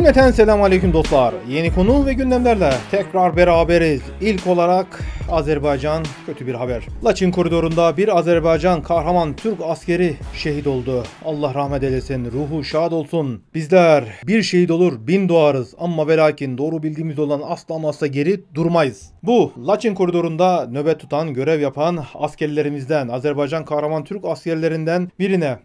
Cümleten selam aleyküm dostlar. Yeni konu ve gündemlerle tekrar beraberiz. İlk olarak Azerbaycan kötü bir haber. Laçin koridorunda bir Azerbaycan kahraman Türk askeri şehit oldu. Allah rahmet eylesin, ruhu şad olsun. Bizler bir şehit olur bin doğarız ama ve lakin doğru bildiğimiz olan asla masa geri durmayız. Bu Laçin koridorunda nöbet tutan, görev yapan askerlerimizden, Azerbaycan kahraman Türk askerlerinden birine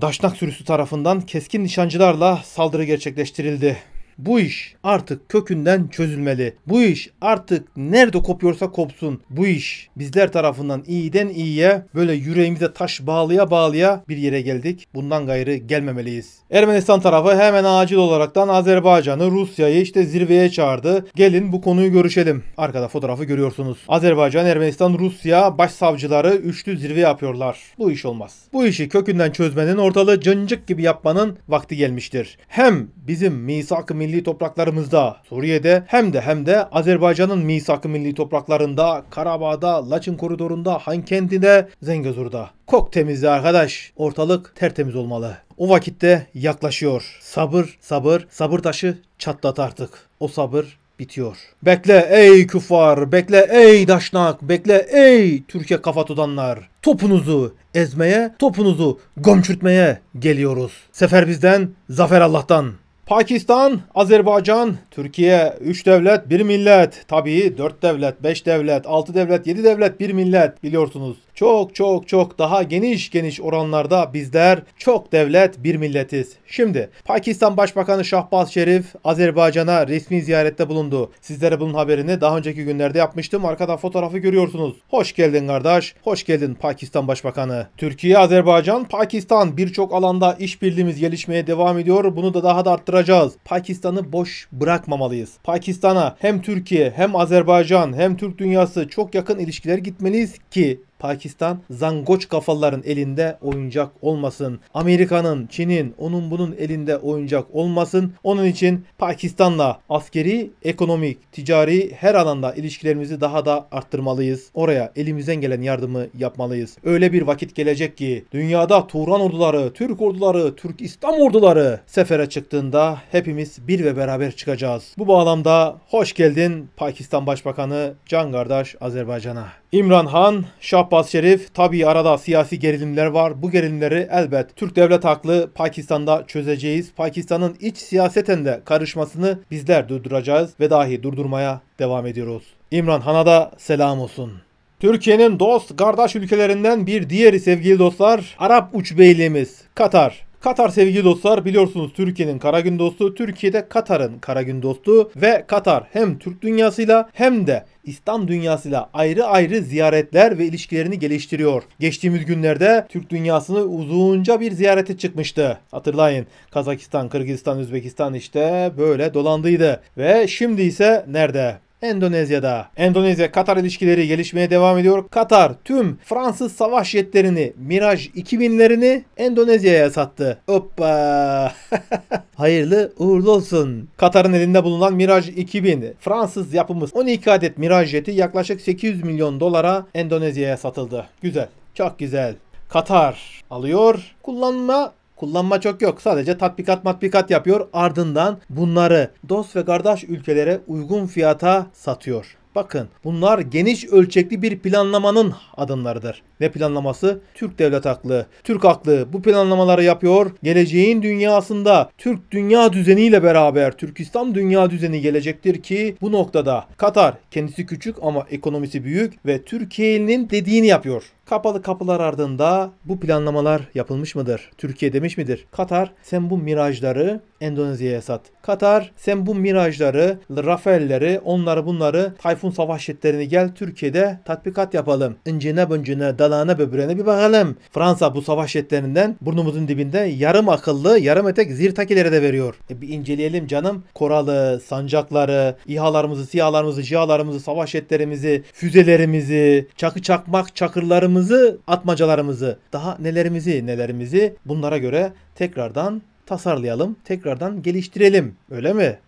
Daşnak sürüsü tarafından keskin nişancılarla saldırı gerçekleştirildi. Bu iş artık kökünden çözülmeli. Bu iş artık nerede kopuyorsa kopsun. Bu iş bizler tarafından iyiden iyiye böyle yüreğimize taş bağlıya bağlıya bir yere geldik. Bundan gayrı gelmemeliyiz. Ermenistan tarafı hemen acil olaraktan Azerbaycan'ı, Rusya'yı işte zirveye çağırdı. Gelin bu konuyu görüşelim. Arkada fotoğrafı görüyorsunuz. Azerbaycan, Ermenistan, Rusya başsavcıları üçlü zirve yapıyorlar. Bu iş olmaz. Bu işi kökünden çözmenin ortalığı cıncık gibi yapmanın vakti gelmiştir. Hem bizim misak-ı milli topraklarımızda, Suriye'de hem de hem de Azerbaycan'ın misakı milli topraklarında, Karabağ'da, Laçın koridorunda, Hankent'inde, Zengezur'da. Kok temizli arkadaş. Ortalık tertemiz olmalı. O vakitte yaklaşıyor. Sabır, sabır, sabır taşı çatlat artık. O sabır bitiyor. Bekle ey küffar, bekle ey daşnak, bekle ey Türkiye kafa tutanlar. Topunuzu ezmeye, topunuzu gömçürtmeye geliyoruz. Sefer bizden, zafer Allah'tan. Pakistan, Azerbaycan, Türkiye 3 devlet 1 millet. Tabii 4 devlet, 5 devlet, 6 devlet, 7 devlet 1 millet biliyorsunuz çok çok çok daha geniş geniş oranlarda bizler çok devlet bir milletiz. Şimdi Pakistan Başbakanı Şahbaz Şerif Azerbaycan'a resmi ziyarette bulundu. Sizlere bunun haberini daha önceki günlerde yapmıştım. Arkada fotoğrafı görüyorsunuz. Hoş geldin kardeş. Hoş geldin Pakistan Başbakanı. Türkiye, Azerbaycan, Pakistan birçok alanda işbirliğimiz gelişmeye devam ediyor. Bunu da daha da arttıracağız. Pakistan'ı boş bırakmamalıyız. Pakistan'a hem Türkiye hem Azerbaycan hem Türk dünyası çok yakın ilişkiler gitmeliyiz ki Pakistan zangoç kafaların elinde oyuncak olmasın. Amerika'nın, Çin'in, onun bunun elinde oyuncak olmasın. Onun için Pakistan'la askeri, ekonomik, ticari her alanda ilişkilerimizi daha da arttırmalıyız. Oraya elimizden gelen yardımı yapmalıyız. Öyle bir vakit gelecek ki dünyada Turan orduları, Türk orduları, Türk İslam orduları sefere çıktığında hepimiz bir ve beraber çıkacağız. Bu bağlamda hoş geldin Pakistan Başbakanı Can Kardeş Azerbaycan'a. İmran Han, Şap Abbas Şerif tabii arada siyasi gerilimler var. Bu gerilimleri elbet Türk devlet haklı Pakistan'da çözeceğiz. Pakistan'ın iç siyaseten de karışmasını bizler durduracağız ve dahi durdurmaya devam ediyoruz. İmran Han'a da selam olsun. Türkiye'nin dost kardeş ülkelerinden bir diğeri sevgili dostlar Arap Beyliğimiz Katar. Katar sevgili dostlar biliyorsunuz Türkiye'nin kara gün dostu, Türkiye'de Katar'ın kara gün dostu ve Katar hem Türk dünyasıyla hem de İslam dünyasıyla ayrı ayrı ziyaretler ve ilişkilerini geliştiriyor. Geçtiğimiz günlerde Türk dünyasını uzunca bir ziyarete çıkmıştı. Hatırlayın Kazakistan, Kırgızistan, Üzbekistan işte böyle dolandıydı. Ve şimdi ise nerede? Endonezya'da. Endonezya-Katar ilişkileri gelişmeye devam ediyor. Katar tüm Fransız savaş jetlerini Miraj 2000'lerini Endonezya'ya sattı. Hoppa! Hayırlı uğurlu olsun. Katar'ın elinde bulunan Miraj 2000 Fransız yapımı 12 adet Miraj jeti yaklaşık 800 milyon dolara Endonezya'ya satıldı. Güzel. Çok güzel. Katar alıyor. Kullanma Kullanma çok yok. Sadece tatbikat matbikat yapıyor. Ardından bunları dost ve kardeş ülkelere uygun fiyata satıyor. Bakın bunlar geniş ölçekli bir planlamanın adımlarıdır. Ne planlaması? Türk devlet aklı, Türk aklı bu planlamaları yapıyor. Geleceğin dünyasında Türk dünya düzeniyle beraber Türkistan dünya düzeni gelecektir ki bu noktada Katar kendisi küçük ama ekonomisi büyük ve Türkiye'nin dediğini yapıyor. Kapalı kapılar ardında bu planlamalar yapılmış mıdır? Türkiye demiş midir? Katar sen bu mirajları Endonezya'ya sat. Katar sen bu mirajları, Rafael'leri, onları bunları Tayfun savaş jetlerini gel Türkiye'de tatbikat yapalım. İncine böncüne, dalana böbreğine bir bakalım. Fransa bu savaş jetlerinden burnumuzun dibinde yarım akıllı, yarım etek zirtakileri de veriyor. E bir inceleyelim canım. Koralı, sancakları, İHA'larımızı, SİHA'larımızı, JİHA'larımızı, savaş jetlerimizi, füzelerimizi, çakı çakmak çakırlarımızı planlarımızı, atmacalarımızı, daha nelerimizi nelerimizi bunlara göre tekrardan tasarlayalım, tekrardan geliştirelim. Öyle mi?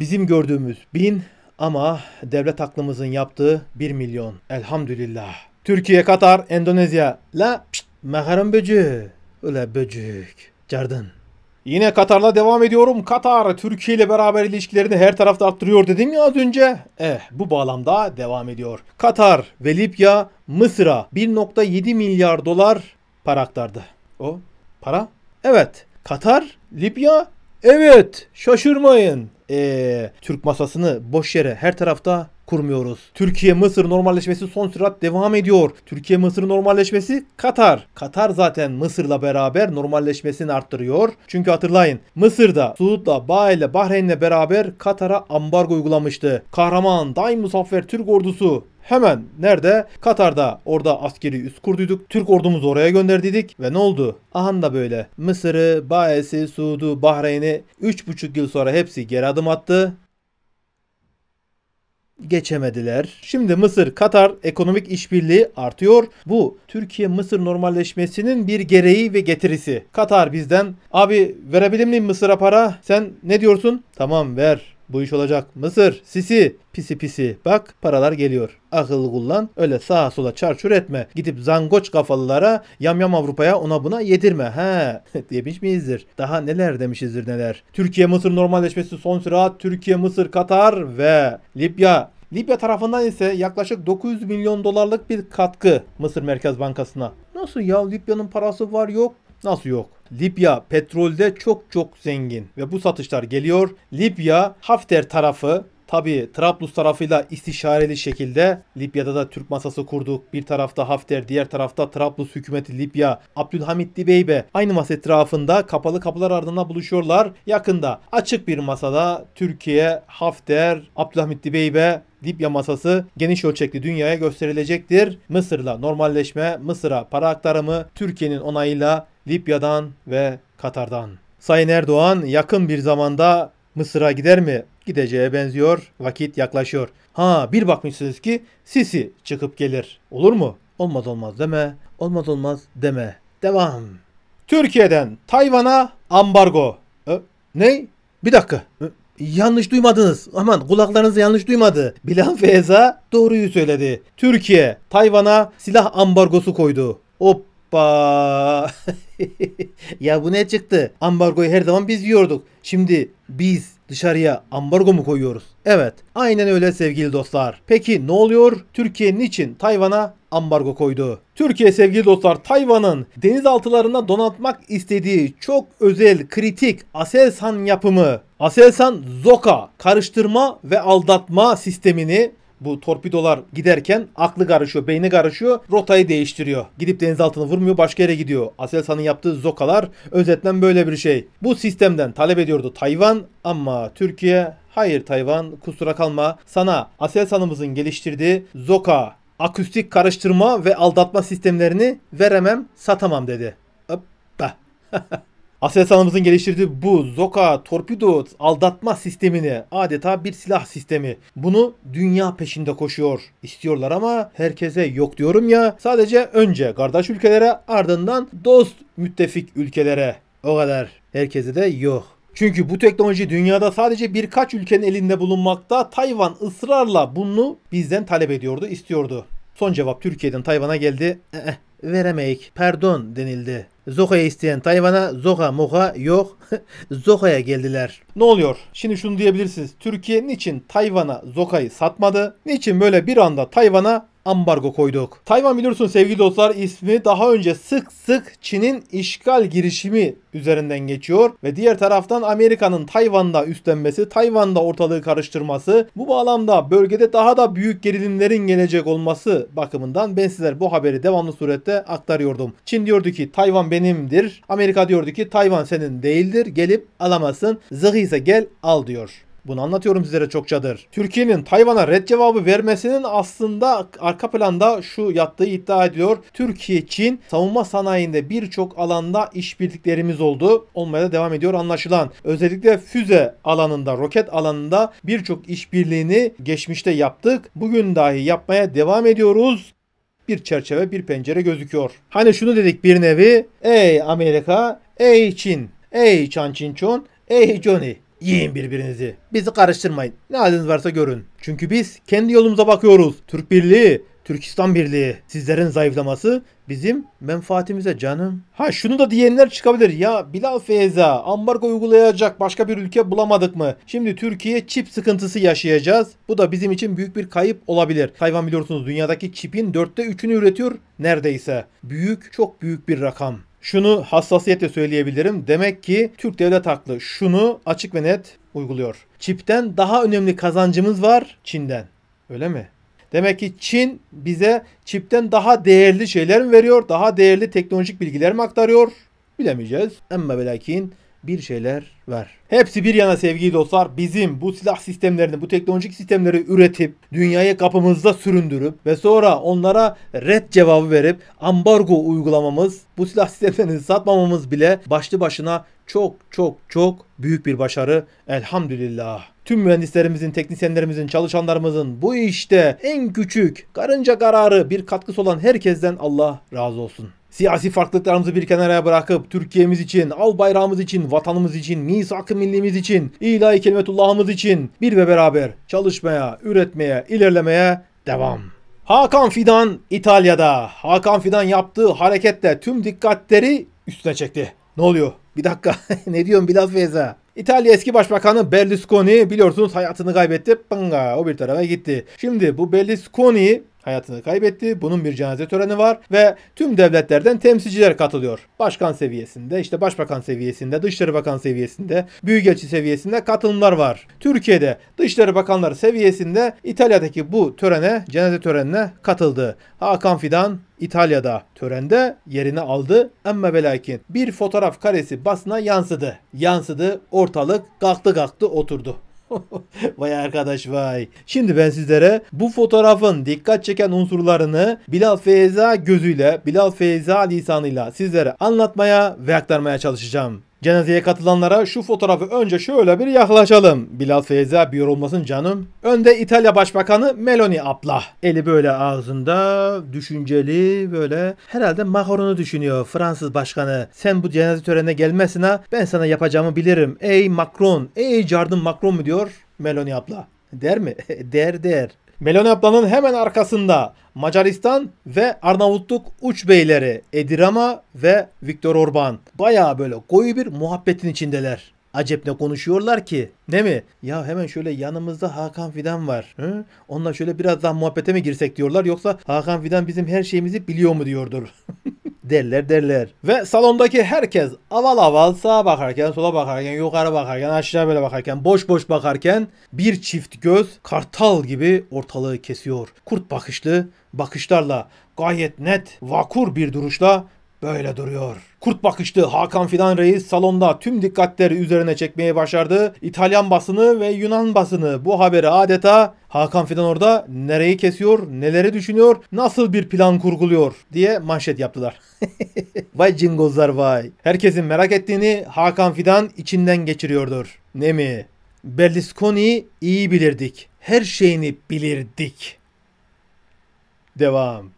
Bizim gördüğümüz bin ama devlet aklımızın yaptığı bir milyon. Elhamdülillah. Türkiye, Katar, Endonezya. La pşt, böcü böcük. böcük. Cardın. Yine Katar'la devam ediyorum. Katar Türkiye ile beraber ilişkilerini her tarafta arttırıyor dedim ya az önce. Eh bu bağlamda devam ediyor. Katar ve Libya Mısır'a 1.7 milyar dolar para aktardı. O para? Evet. Katar, Libya evet şaşırmayın. Ee, Türk masasını boş yere her tarafta kurmuyoruz. Türkiye-Mısır normalleşmesi son sürat devam ediyor. Türkiye-Mısır normalleşmesi Katar. Katar zaten Mısır'la beraber normalleşmesini arttırıyor. Çünkü hatırlayın Mısır'da Suud'la, Bael'le, Bahreyn'le beraber Katar'a ambargo uygulamıştı. Kahraman, daim musaffer Türk ordusu Hemen nerede? Katar'da orada askeri üs kurduyduk. Türk ordumuzu oraya gönderdiydik ve ne oldu? Ahan da böyle. Mısır'ı, Baes'i, Suud'u, Bahreyn'i 3,5 yıl sonra hepsi geri adım attı geçemediler. Şimdi Mısır Katar ekonomik işbirliği artıyor. Bu Türkiye Mısır normalleşmesinin bir gereği ve getirisi. Katar bizden abi verebilir miyim Mısır'a para? Sen ne diyorsun? Tamam ver. Bu iş olacak. Mısır, Sisi, pisi pisi. Bak paralar geliyor. Akıllı kullan. Öyle sağa sola çarçur etme. Gidip zangoç kafalılara yamyam Avrupa'ya ona buna yedirme. He demiş miyizdir? Daha neler demişizdir neler. Türkiye-Mısır normalleşmesi son sürat. Türkiye-Mısır, Katar ve Libya. Libya tarafından ise yaklaşık 900 milyon dolarlık bir katkı Mısır Merkez Bankası'na. Nasıl ya Libya'nın parası var yok? Nasıl yok? Libya petrolde çok çok zengin ve bu satışlar geliyor. Libya Hafter tarafı Tabi Trablus tarafıyla istişareli şekilde Libya'da da Türk masası kurduk. Bir tarafta Hafter, diğer tarafta Trablus hükümeti Libya, Abdülhamit Dibeybe aynı masa etrafında kapalı kapılar ardına buluşuyorlar. Yakında açık bir masada Türkiye, Hafter, Abdülhamit Dibeybe Libya masası geniş ölçekli dünyaya gösterilecektir. Mısır'la normalleşme, Mısır'a para aktarımı Türkiye'nin onayıyla Libya'dan ve Katar'dan. Sayın Erdoğan yakın bir zamanda Mısır'a gider mi? Gideceğe benziyor. Vakit yaklaşıyor. Ha bir bakmışsınız ki Sisi çıkıp gelir. Olur mu? Olmaz olmaz deme. Olmaz olmaz deme. Devam. Türkiye'den Tayvan'a ambargo. E, ne? Bir dakika. E, yanlış duymadınız. Aman kulaklarınız yanlış duymadı. Bilal Feyza doğruyu söyledi. Türkiye Tayvan'a silah ambargosu koydu. O Hoppa. ya bu ne çıktı? Ambargoyu her zaman biz yiyorduk. Şimdi biz dışarıya ambargo mu koyuyoruz? Evet, aynen öyle sevgili dostlar. Peki ne oluyor? Türkiye niçin Tayvan'a ambargo koydu? Türkiye sevgili dostlar Tayvan'ın denizaltılarına donatmak istediği çok özel kritik Aselsan yapımı Aselsan ZOKA karıştırma ve aldatma sistemini bu torpidolar giderken aklı karışıyor, beyni karışıyor, rotayı değiştiriyor. Gidip denizaltını vurmuyor, başka yere gidiyor. Aselsan'ın yaptığı zokalar özetten böyle bir şey. Bu sistemden talep ediyordu Tayvan ama Türkiye Hayır Tayvan kusura kalma sana Aselsan'ımızın geliştirdiği Zoka akustik karıştırma ve aldatma sistemlerini veremem satamam dedi. Hoppa. Aselsan'ımızın geliştirdiği bu Zoka torpido aldatma sistemini adeta bir silah sistemi. Bunu dünya peşinde koşuyor. İstiyorlar ama herkese yok diyorum ya. Sadece önce kardeş ülkelere ardından dost müttefik ülkelere. O kadar. Herkese de yok. Çünkü bu teknoloji dünyada sadece birkaç ülkenin elinde bulunmakta. Tayvan ısrarla bunu bizden talep ediyordu, istiyordu. Son cevap Türkiye'den Tayvan'a geldi. Eh, eh veremeyik, pardon denildi. Zoha'ya isteyen Tayvan'a Zoha moha yok. Zoha'ya geldiler. Ne oluyor? Şimdi şunu diyebilirsiniz. Türkiye niçin Tayvan'a Zoha'yı satmadı? Niçin böyle bir anda Tayvan'a ambargo koyduk. Tayvan biliyorsun sevgili dostlar ismi daha önce sık sık Çin'in işgal girişimi üzerinden geçiyor ve diğer taraftan Amerika'nın Tayvan'da üstlenmesi, Tayvan'da ortalığı karıştırması bu bağlamda bölgede daha da büyük gerilimlerin gelecek olması bakımından ben sizler bu haberi devamlı surette aktarıyordum. Çin diyordu ki Tayvan benimdir. Amerika diyordu ki Tayvan senin değildir. Gelip alamazsın. Zıhı ise gel al diyor. Bunu anlatıyorum sizlere çokçadır. Türkiye'nin Tayvan'a red cevabı vermesinin aslında arka planda şu yattığı iddia ediyor. Türkiye, Çin savunma sanayinde birçok alanda işbirliklerimiz oldu. Olmaya da devam ediyor anlaşılan. Özellikle füze alanında, roket alanında birçok işbirliğini geçmişte yaptık. Bugün dahi yapmaya devam ediyoruz bir çerçeve, bir pencere gözüküyor. Hani şunu dedik bir nevi, ey Amerika, ey Çin, ey Çan Çin Çon, ey Johnny. Yiyin birbirinizi. Bizi karıştırmayın. Ne haliniz varsa görün. Çünkü biz kendi yolumuza bakıyoruz. Türk Birliği, Türkistan Birliği. Sizlerin zayıflaması bizim menfaatimize canım. Ha şunu da diyenler çıkabilir. Ya Bilal Feyza ambargo uygulayacak başka bir ülke bulamadık mı? Şimdi Türkiye çip sıkıntısı yaşayacağız. Bu da bizim için büyük bir kayıp olabilir. Tayvan biliyorsunuz dünyadaki çipin dörtte üçünü üretiyor neredeyse. Büyük çok büyük bir rakam. Şunu hassasiyetle söyleyebilirim. Demek ki Türk devlet haklı şunu açık ve net uyguluyor. Çipten daha önemli kazancımız var Çin'den. Öyle mi? Demek ki Çin bize çipten daha değerli şeyler mi veriyor? Daha değerli teknolojik bilgiler mi aktarıyor? Bilemeyeceğiz. Ama belakin bir şeyler var. Hepsi bir yana sevgili dostlar bizim bu silah sistemlerini, bu teknolojik sistemleri üretip dünyaya kapımızda süründürüp ve sonra onlara red cevabı verip ambargo uygulamamız, bu silah sistemlerini satmamamız bile başlı başına çok çok çok büyük bir başarı elhamdülillah. Tüm mühendislerimizin, teknisyenlerimizin, çalışanlarımızın bu işte en küçük karınca kararı bir katkısı olan herkesten Allah razı olsun. Siyasi farklılıklarımızı bir kenara bırakıp Türkiye'miz için, av bayrağımız için, vatanımız için, misak-ı millimiz için, ilahi kelimetullahımız için bir ve beraber çalışmaya, üretmeye, ilerlemeye devam. Hakan Fidan İtalya'da. Hakan Fidan yaptığı hareketle tüm dikkatleri üstüne çekti. Ne oluyor? Bir dakika. ne diyorsun Bilal Feyza? İtalya eski başbakanı Berlusconi biliyorsunuz hayatını kaybetti. Pınga o bir tarafa gitti. Şimdi bu Berlusconi hayatını kaybetti. Bunun bir cenaze töreni var ve tüm devletlerden temsilciler katılıyor. Başkan seviyesinde, işte başbakan seviyesinde, dışişleri bakan seviyesinde, büyükelçi seviyesinde katılımlar var. Türkiye'de dışişleri bakanları seviyesinde İtalya'daki bu törene, cenaze törenine katıldı. Hakan Fidan İtalya'da törende yerini aldı. Ama belakin bir fotoğraf karesi basına yansıdı. Yansıdı, ortalık kalktı kalktı oturdu. vay arkadaş vay. Şimdi ben sizlere bu fotoğrafın dikkat çeken unsurlarını Bilal Feyza gözüyle, Bilal Feyza lisanıyla sizlere anlatmaya ve aktarmaya çalışacağım. Cenazeye katılanlara şu fotoğrafı önce şöyle bir yaklaşalım. Bilal Feyza bir yorulmasın canım. Önde İtalya Başbakanı Meloni abla. Eli böyle ağzında, düşünceli böyle. Herhalde Macron'u düşünüyor Fransız başkanı. Sen bu cenaze törenine gelmesin ha. Ben sana yapacağımı bilirim. Ey Macron, ey Jardim Macron mu diyor Meloni abla. Der mi? der der. Meloni ablanın hemen arkasında Macaristan ve Arnavutluk uç beyleri Edirama ve Viktor Orban. Baya böyle koyu bir muhabbetin içindeler. Acep ne konuşuyorlar ki? Ne mi? Ya hemen şöyle yanımızda Hakan Fidan var. Hı? Onunla şöyle biraz daha muhabbete mi girsek diyorlar yoksa Hakan Fidan bizim her şeyimizi biliyor mu diyordur. derler derler. Ve salondaki herkes aval aval sağa bakarken, sola bakarken, yukarı bakarken, aşağı böyle bakarken, boş boş bakarken bir çift göz kartal gibi ortalığı kesiyor. Kurt bakışlı bakışlarla gayet net, vakur bir duruşla böyle duruyor. Kurt bakıştı Hakan Fidan Reis salonda tüm dikkatleri üzerine çekmeye başardı. İtalyan basını ve Yunan basını bu haberi adeta Hakan Fidan orada nereyi kesiyor, neleri düşünüyor, nasıl bir plan kurguluyor diye manşet yaptılar. vay cingozlar vay. Herkesin merak ettiğini Hakan Fidan içinden geçiriyordur. Ne mi? Berlusconi'yi iyi bilirdik. Her şeyini bilirdik. Devam.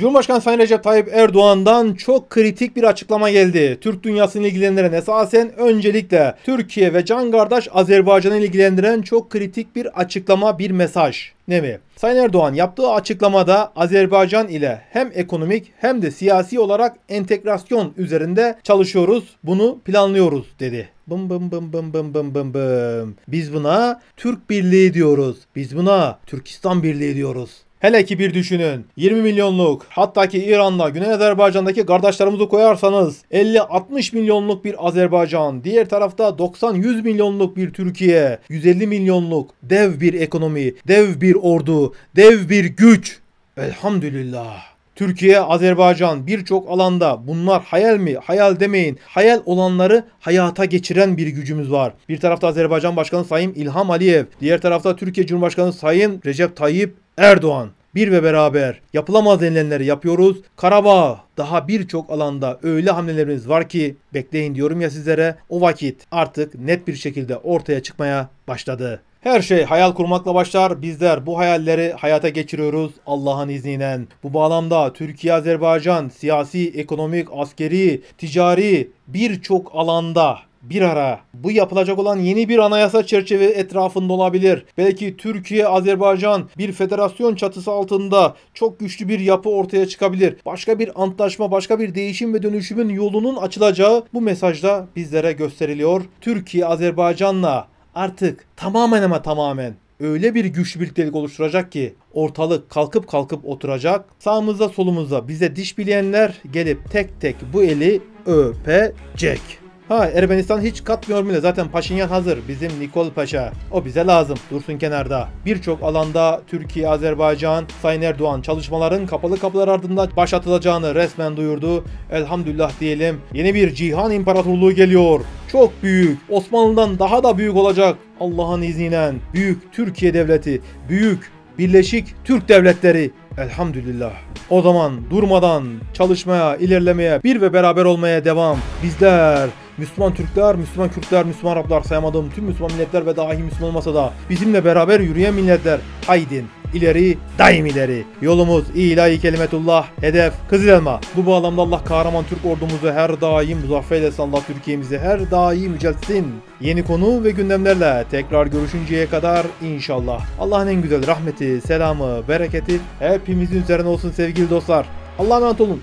Cumhurbaşkanı Sayın Recep Tayyip Erdoğan'dan çok kritik bir açıklama geldi. Türk dünyasını ilgilendiren esasen öncelikle Türkiye ve can kardeş Azerbaycan'ı ilgilendiren çok kritik bir açıklama, bir mesaj. Ne mi? Sayın Erdoğan yaptığı açıklamada Azerbaycan ile hem ekonomik hem de siyasi olarak entegrasyon üzerinde çalışıyoruz. Bunu planlıyoruz dedi. Bım bım bım bım bım bım bım bım. Biz buna Türk Birliği diyoruz. Biz buna Türkistan Birliği diyoruz. Hele ki bir düşünün. 20 milyonluk hatta ki İran'la Güney Azerbaycan'daki kardeşlerimizi koyarsanız 50-60 milyonluk bir Azerbaycan, diğer tarafta 90-100 milyonluk bir Türkiye, 150 milyonluk dev bir ekonomi, dev bir ordu, dev bir güç. Elhamdülillah. Türkiye, Azerbaycan birçok alanda bunlar hayal mi? Hayal demeyin. Hayal olanları hayata geçiren bir gücümüz var. Bir tarafta Azerbaycan Başkanı Sayın İlham Aliyev, diğer tarafta Türkiye Cumhurbaşkanı Sayın Recep Tayyip Erdoğan bir ve beraber yapılamaz denilenleri yapıyoruz. Karabağ daha birçok alanda öyle hamlelerimiz var ki bekleyin diyorum ya sizlere o vakit artık net bir şekilde ortaya çıkmaya başladı. Her şey hayal kurmakla başlar. Bizler bu hayalleri hayata geçiriyoruz Allah'ın izniyle. Bu bağlamda Türkiye-Azerbaycan siyasi, ekonomik, askeri, ticari birçok alanda bir ara. Bu yapılacak olan yeni bir anayasa çerçeve etrafında olabilir. Belki Türkiye, Azerbaycan bir federasyon çatısı altında çok güçlü bir yapı ortaya çıkabilir. Başka bir antlaşma, başka bir değişim ve dönüşümün yolunun açılacağı bu mesajda bizlere gösteriliyor. Türkiye, Azerbaycan'la artık tamamen ama tamamen öyle bir güçlü birliktelik oluşturacak ki ortalık kalkıp kalkıp oturacak. Sağımızda solumuzda bize diş bileyenler gelip tek tek bu eli öpecek. Ha Ermenistan hiç katmıyor bile zaten Paşinyan hazır bizim Nikol Paşa. O bize lazım dursun kenarda. Birçok alanda Türkiye, Azerbaycan, Sayın Erdoğan çalışmaların kapalı kapılar ardında başlatılacağını resmen duyurdu. Elhamdülillah diyelim yeni bir cihan imparatorluğu geliyor. Çok büyük Osmanlı'dan daha da büyük olacak Allah'ın izniyle. Büyük Türkiye Devleti, büyük Birleşik Türk Devletleri. Elhamdülillah. O zaman durmadan çalışmaya, ilerlemeye, bir ve beraber olmaya devam. Bizler Müslüman Türkler, Müslüman Kürtler, Müslüman Araplar sayamadığım tüm Müslüman milletler ve dahi Müslüman olmasa da bizimle beraber yürüyen milletler. Haydin ileri, daim ileri. Yolumuz ilahi kelimetullah, hedef Kızıl Elma. Bu bağlamda Allah kahraman Türk ordumuzu her daim muzaffer eylesin Allah Türkiye'mizi her daim yüceltsin. Yeni konu ve gündemlerle tekrar görüşünceye kadar inşallah. Allah'ın en güzel rahmeti, selamı, bereketi hepimizin üzerine olsun sevgili dostlar. Allah'a emanet olun.